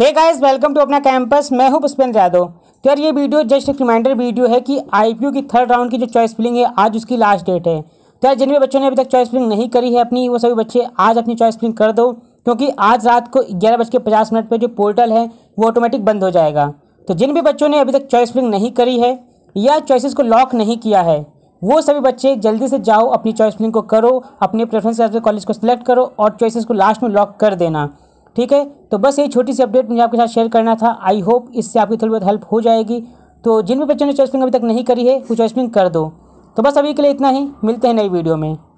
hey guys welcome to अपना campus मैं हूं पुष्पेंद्र यादव तो यार ये वीडियो जस्ट एक रिमाइंडर वीडियो है कि आई की थर्ड राउंड की जो चॉइस फिलिंग है आज उसकी लास्ट डेट है तो यार जिन भी बच्चों ने अभी तक चॉइस फिलिंग नहीं करी है अपनी वो सभी बच्चे आज अपनी चॉइस फिलिंग कर दो क्योंकि आज रात को ग्यारह बज के पचास मिनट पर जो पोर्टल है वो ऑटोमेटिक बंद हो जाएगा तो जिन भी बच्चों ने अभी तक चॉइस फिलिंग नहीं करी है या चॉइसिस को लॉक नहीं किया है वो सभी बच्चे जल्दी से जाओ अपनी चॉइस फिलिंग को करो अपने प्रेफरेंस कॉलेज को सिलेक्ट करो और चॉइसिस को लास्ट में लॉक कर देना ठीक है तो बस यही छोटी सी अपडेट मुझे आपके साथ शेयर करना था आई होप इससे आपकी थोड़ी बहुत हेल्प हो जाएगी तो जिन भी बच्चों ने चॉइस अभी तक नहीं करी है वो चॉइसमिंग कर दो तो बस अभी के लिए इतना ही मिलते हैं नई वीडियो में